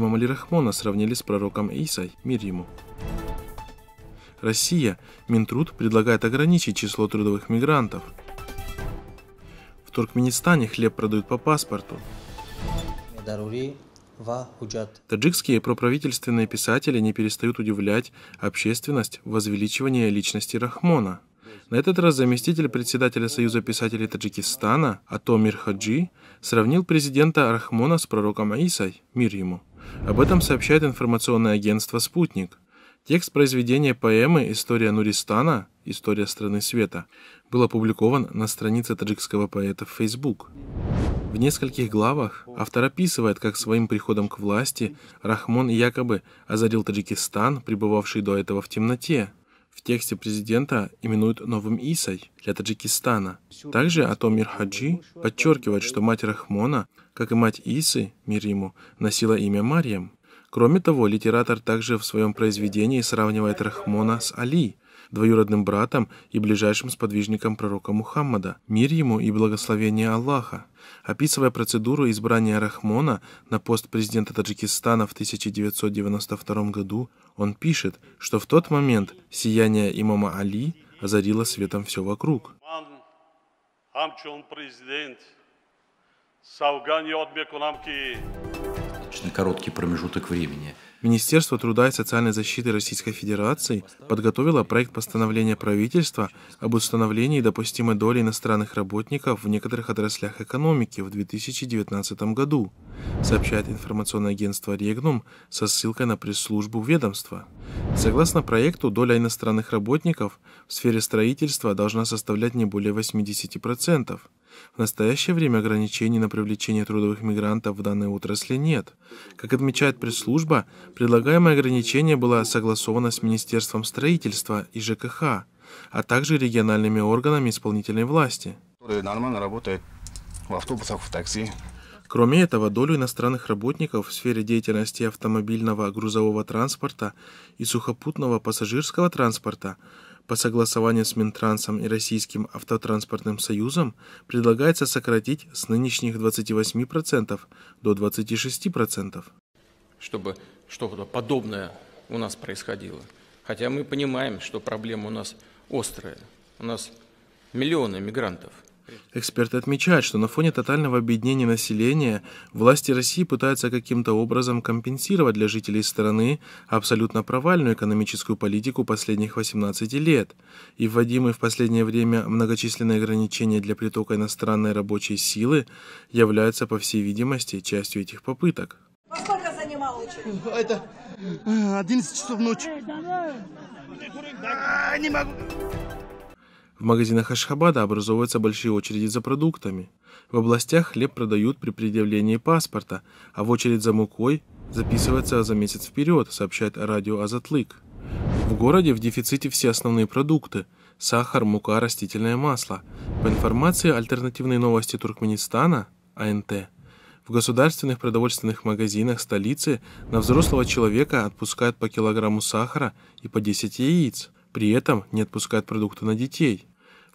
Имам Али Рахмона сравнили с пророком Исой, мир ему. Россия, Минтруд предлагает ограничить число трудовых мигрантов. В Туркменистане хлеб продают по паспорту. Таджикские проправительственные писатели не перестают удивлять общественность возвеличивания личности Рахмона. На этот раз заместитель председателя Союза писателей Таджикистана Атомир Хаджи сравнил президента Рахмона с пророком Аисой, мир ему. Об этом сообщает информационное агентство «Спутник». Текст произведения поэмы «История Нуристана. История страны света» был опубликован на странице таджикского поэта в Facebook. В нескольких главах автор описывает, как своим приходом к власти Рахмон якобы озарил Таджикистан, пребывавший до этого в темноте в тексте президента именуют новым Исой для Таджикистана. Также Атомир Хаджи подчеркивает, что мать Рахмона, как и мать Исы, мир ему, носила имя Марьям. Кроме того, литератор также в своем произведении сравнивает Рахмона с Али, двоюродным братом и ближайшим сподвижником пророка Мухаммада, мир ему и благословение Аллаха. Описывая процедуру избрания Рахмона на пост президента Таджикистана в 1992 году, он пишет, что в тот момент сияние имама Али озарило светом все вокруг. Hamçun prezident, savgan yod mekunam достаточно короткий промежуток времени. Министерство труда и социальной защиты Российской Федерации подготовило проект постановления правительства об установлении допустимой доли иностранных работников в некоторых отраслях экономики в 2019 году, сообщает информационное агентство «Регнум» со ссылкой на пресс-службу ведомства. Согласно проекту, доля иностранных работников в сфере строительства должна составлять не более 80%. В настоящее время ограничений на привлечение трудовых мигрантов в данной отрасли нет. Как отмечает пресс-служба, предлагаемое ограничение было согласовано с Министерством строительства и ЖКХ, а также региональными органами исполнительной власти. Нормально работает в автобусах, в такси, Кроме этого, долю иностранных работников в сфере деятельности автомобильного грузового транспорта и сухопутного пассажирского транспорта по согласованию с Минтрансом и Российским автотранспортным союзом предлагается сократить с нынешних 28% до 26%. Чтобы что-то подобное у нас происходило. Хотя мы понимаем, что проблема у нас острая. У нас миллионы мигрантов – Эксперты отмечают, что на фоне тотального объединения населения власти России пытаются каким-то образом компенсировать для жителей страны абсолютно провальную экономическую политику последних 18 лет и вводимые в последнее время многочисленные ограничения для притока иностранной рабочей силы являются, по всей видимости, частью этих попыток. Во сколько занимал очередь? Это 11 э, часов ночи. А, не могу. В магазинах Ашхабада образовываются большие очереди за продуктами. В областях хлеб продают при предъявлении паспорта, а в очередь за мукой записывается за месяц вперед, сообщает радио Азатлык. В городе в дефиците все основные продукты – сахар, мука, растительное масло. По информации «Альтернативные новости Туркменистана» АНТ, в государственных продовольственных магазинах столицы на взрослого человека отпускают по килограмму сахара и по 10 яиц. При этом не отпускают продукты на детей –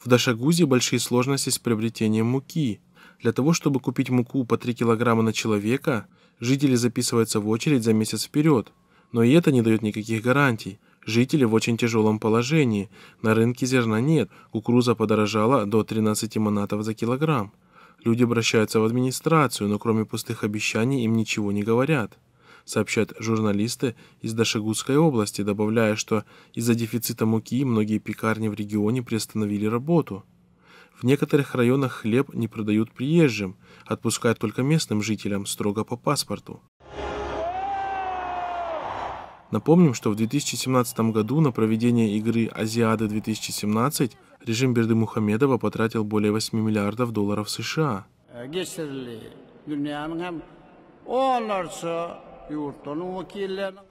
в Дашагузе большие сложности с приобретением муки. Для того, чтобы купить муку по 3 килограмма на человека, жители записываются в очередь за месяц вперед. Но и это не дает никаких гарантий. Жители в очень тяжелом положении. На рынке зерна нет, кукуруза подорожала до 13 манатов за килограмм. Люди обращаются в администрацию, но кроме пустых обещаний им ничего не говорят сообщают журналисты из Дашигутской области, добавляя, что из-за дефицита муки многие пекарни в регионе приостановили работу. В некоторых районах хлеб не продают приезжим, отпускают только местным жителям строго по паспорту. Напомним, что в 2017 году на проведение игры «Азиады-2017» режим Берды Мухамедова потратил более 8 миллиардов долларов США. yurttanın vekillerine